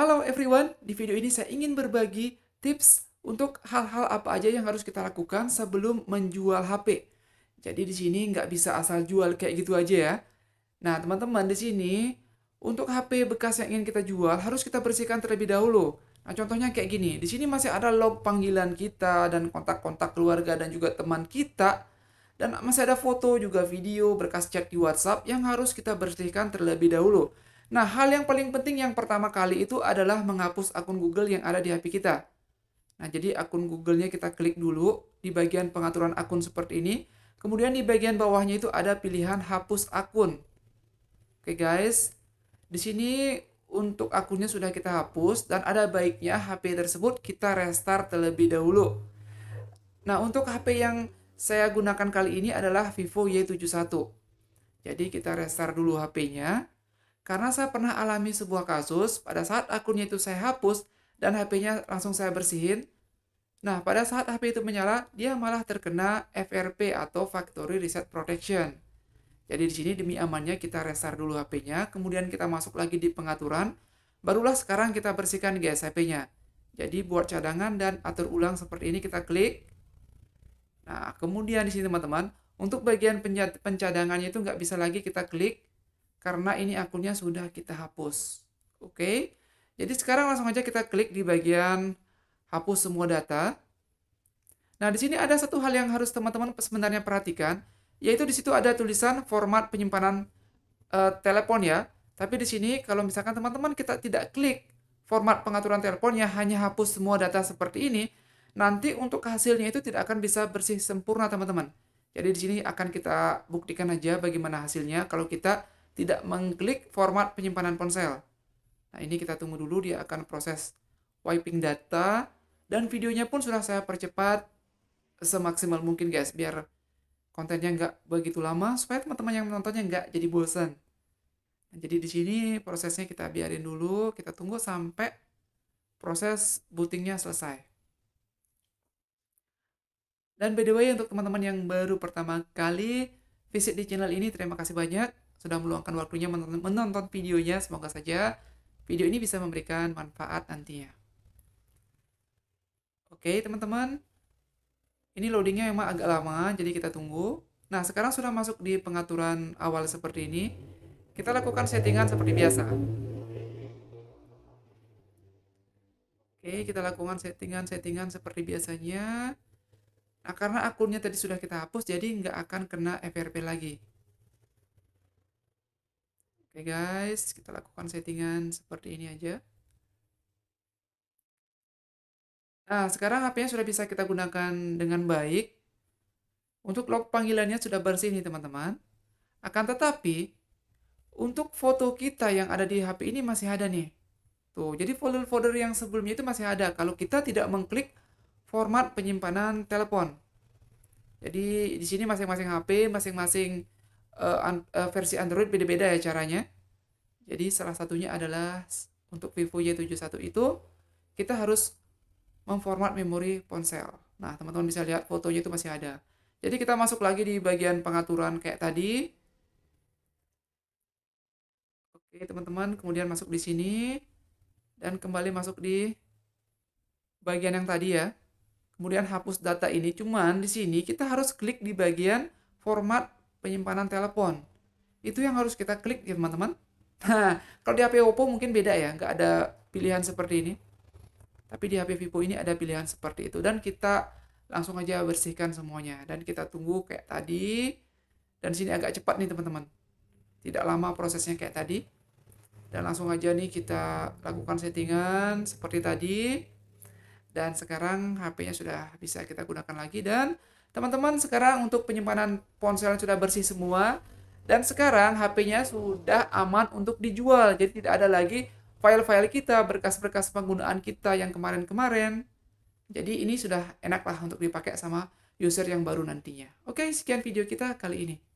Halo everyone, di video ini saya ingin berbagi tips untuk hal-hal apa aja yang harus kita lakukan sebelum menjual HP. Jadi di sini nggak bisa asal jual kayak gitu aja ya. Nah teman-teman di sini untuk HP bekas yang ingin kita jual harus kita bersihkan terlebih dahulu. Nah contohnya kayak gini, di sini masih ada log panggilan kita dan kontak-kontak keluarga dan juga teman kita dan masih ada foto juga video berkas chat di WhatsApp yang harus kita bersihkan terlebih dahulu. Nah, hal yang paling penting yang pertama kali itu adalah menghapus akun Google yang ada di HP kita. Nah, jadi akun Google-nya kita klik dulu di bagian pengaturan akun seperti ini. Kemudian di bagian bawahnya itu ada pilihan hapus akun. Oke, guys. Di sini untuk akunnya sudah kita hapus dan ada baiknya HP tersebut kita restart terlebih dahulu. Nah, untuk HP yang saya gunakan kali ini adalah Vivo Y71. Jadi kita restart dulu HP-nya. Karena saya pernah alami sebuah kasus, pada saat akunnya itu saya hapus dan HP-nya langsung saya bersihin. Nah, pada saat HP itu menyala, dia malah terkena FRP atau Factory Reset Protection. Jadi di sini demi amannya kita restart dulu HP-nya, kemudian kita masuk lagi di pengaturan, barulah sekarang kita bersihkan hp nya Jadi buat cadangan dan atur ulang seperti ini kita klik. Nah, kemudian di sini teman-teman, untuk bagian pencadangannya itu nggak bisa lagi kita klik karena ini akunnya sudah kita hapus. Oke. Jadi sekarang langsung aja kita klik di bagian hapus semua data. Nah, di sini ada satu hal yang harus teman-teman sebenarnya perhatikan, yaitu di situ ada tulisan format penyimpanan e, telepon ya. Tapi di sini kalau misalkan teman-teman kita tidak klik format pengaturan teleponnya hanya hapus semua data seperti ini, nanti untuk hasilnya itu tidak akan bisa bersih sempurna teman-teman. Jadi di sini akan kita buktikan aja bagaimana hasilnya kalau kita tidak mengklik format penyimpanan ponsel. Nah, ini kita tunggu dulu dia akan proses wiping data dan videonya pun sudah saya percepat semaksimal mungkin guys biar kontennya nggak begitu lama supaya teman-teman yang menontonnya nggak jadi bosan. Nah, jadi di sini prosesnya kita biarin dulu, kita tunggu sampai proses bootingnya selesai. Dan by the way untuk teman-teman yang baru pertama kali visit di channel ini terima kasih banyak sudah meluangkan waktunya menonton, videonya. Semoga saja video ini bisa memberikan manfaat nantinya. Oke, teman-teman. Ini loadingnya memang agak lama, jadi kita tunggu. Nah, sekarang sudah masuk di pengaturan awal seperti ini. Kita lakukan settingan seperti biasa. Oke, kita lakukan settingan-settingan seperti biasanya. Nah, karena akunnya tadi sudah kita hapus, jadi nggak akan kena FRP lagi. Oke guys, kita lakukan settingan seperti ini aja. Nah, sekarang HP-nya sudah bisa kita gunakan dengan baik. Untuk log panggilannya sudah bersih nih teman-teman. Akan tetapi, untuk foto kita yang ada di HP ini masih ada nih. Tuh, jadi folder-folder yang sebelumnya itu masih ada kalau kita tidak mengklik format penyimpanan telepon. Jadi di sini masing-masing HP, masing-masing uh, uh, versi Android beda-beda ya caranya. Jadi salah satunya adalah untuk Vivo Y71 itu kita harus memformat memori ponsel. Nah, teman-teman bisa lihat fotonya itu masih ada. Jadi kita masuk lagi di bagian pengaturan kayak tadi. Oke, teman-teman, kemudian masuk di sini dan kembali masuk di bagian yang tadi ya. Kemudian hapus data ini, cuman di sini kita harus klik di bagian format penyimpanan telepon. Itu yang harus kita klik ya teman-teman. Nah, kalau di HP Oppo mungkin beda ya, nggak ada pilihan seperti ini. Tapi di HP Vivo ini ada pilihan seperti itu dan kita langsung aja bersihkan semuanya dan kita tunggu kayak tadi. Dan sini agak cepat nih teman-teman. Tidak lama prosesnya kayak tadi. Dan langsung aja nih kita lakukan settingan seperti tadi. Dan sekarang HP-nya sudah bisa kita gunakan lagi dan Teman-teman sekarang untuk penyimpanan ponsel sudah bersih semua dan sekarang HP-nya sudah aman untuk dijual. Jadi tidak ada lagi file-file kita, berkas-berkas penggunaan kita yang kemarin-kemarin. Jadi ini sudah enaklah untuk dipakai sama user yang baru nantinya. Oke, sekian video kita kali ini.